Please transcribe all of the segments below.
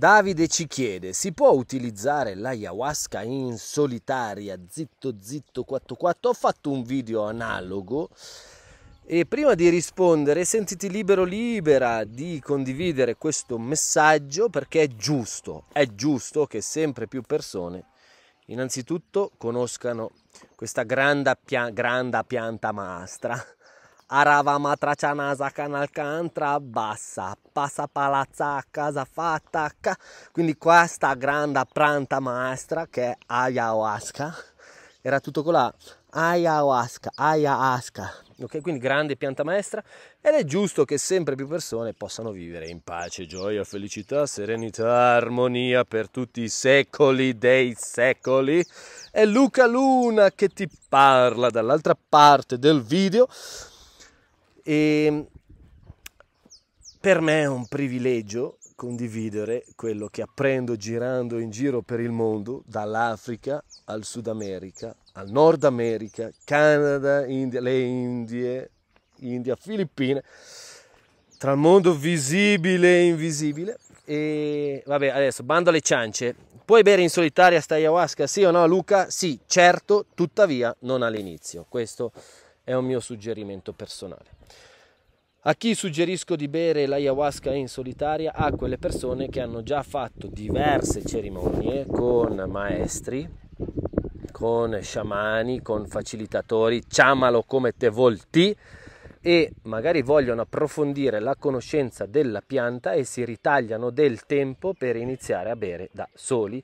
Davide ci chiede, si può utilizzare l'ayahuasca in solitaria? Zitto, zitto, 44. Ho fatto un video analogo e prima di rispondere sentiti libero, libera di condividere questo messaggio perché è giusto, è giusto che sempre più persone innanzitutto conoscano questa grande, pianta maestra Arava canal cantra bassa, passa palazza a casa fatta. Quindi questa grande planta maestra che è ayahuasca, era tutto con ayahuasca, ayahuasca. Ok, quindi grande pianta maestra ed è giusto che sempre più persone possano vivere in pace, gioia, felicità, serenità, armonia per tutti i secoli dei secoli. È Luca Luna che ti parla dall'altra parte del video. E ehm, per me è un privilegio condividere quello che apprendo girando in giro per il mondo, dall'Africa al Sud America, al Nord America, Canada, India, le Indie, India, Filippine, tra il mondo visibile e invisibile. E vabbè, adesso bando alle ciance. Puoi bere in solitaria sta ayahuasca? Sì o no, Luca? Sì, certo, tuttavia non all'inizio. Questo è un mio suggerimento personale. A chi suggerisco di bere l'ayahuasca in solitaria? A quelle persone che hanno già fatto diverse cerimonie con maestri, con sciamani, con facilitatori, chiamalo come te volti, e magari vogliono approfondire la conoscenza della pianta e si ritagliano del tempo per iniziare a bere da soli,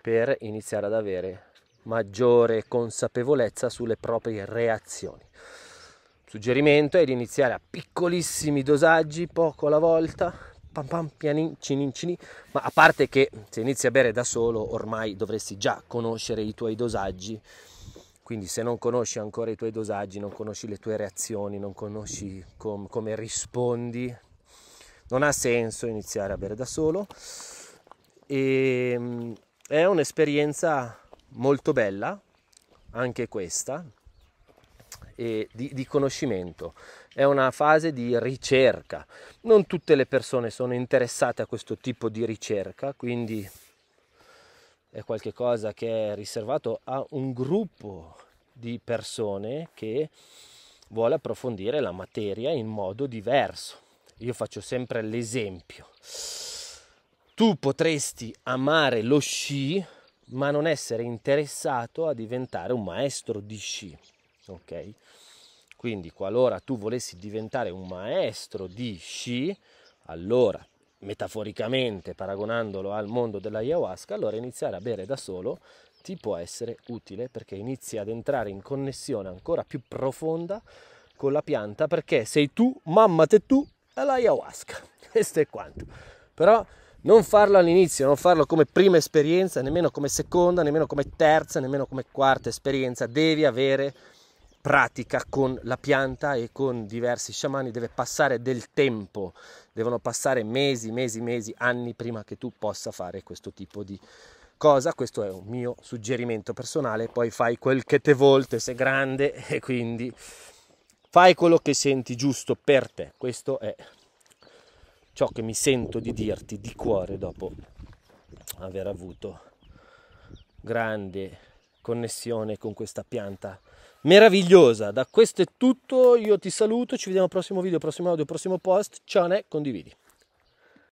per iniziare ad avere maggiore consapevolezza sulle proprie reazioni. suggerimento è di iniziare a piccolissimi dosaggi, poco alla volta, pam pam pianin, cinin, cinin, ma a parte che se inizi a bere da solo ormai dovresti già conoscere i tuoi dosaggi, quindi se non conosci ancora i tuoi dosaggi, non conosci le tue reazioni, non conosci com- come rispondi, non ha senso iniziare a bere da solo. E, ehm, è un'esperienza molto bella, anche questa, e di, di, conoscimento, è una fase di ricerca. Non tutte le persone sono interessate a questo tipo di ricerca, quindi è qualcosa che è riservato a un gruppo di persone che vuole approfondire la materia in modo diverso. Io faccio sempre l'esempio. Tu potresti amare lo sci ma non essere interessato a diventare un maestro di sci, ok? Quindi qualora tu volessi diventare un maestro di sci, allora metaforicamente paragonandolo al mondo dell'ayahuasca, allora iniziare a bere da solo ti può essere utile perché inizi ad entrare in connessione ancora più profonda con la pianta perché sei tu, mamma te tu, all'ayahuasca. Questo è quanto. Però non farlo all'inizio, non farlo come prima esperienza, nemmeno come seconda, nemmeno come terza, nemmeno come quarta esperienza. Devi avere pratica con la pianta e con diversi sciamani deve passare del tempo, devono passare mesi, mesi, mesi, anni prima che tu possa fare questo tipo di cosa. Questo è un mio suggerimento personale, poi fai quel che te volte, sei grande e quindi fai quello che senti giusto per te. Questo è ciò che mi sento di dirti di cuore dopo aver avuto grande connessione con questa pianta meravigliosa. Da questo è tutto, io ti saluto, ci vediamo al prossimo video, prossimo audio, prossimo post. Ciao, ne condividi.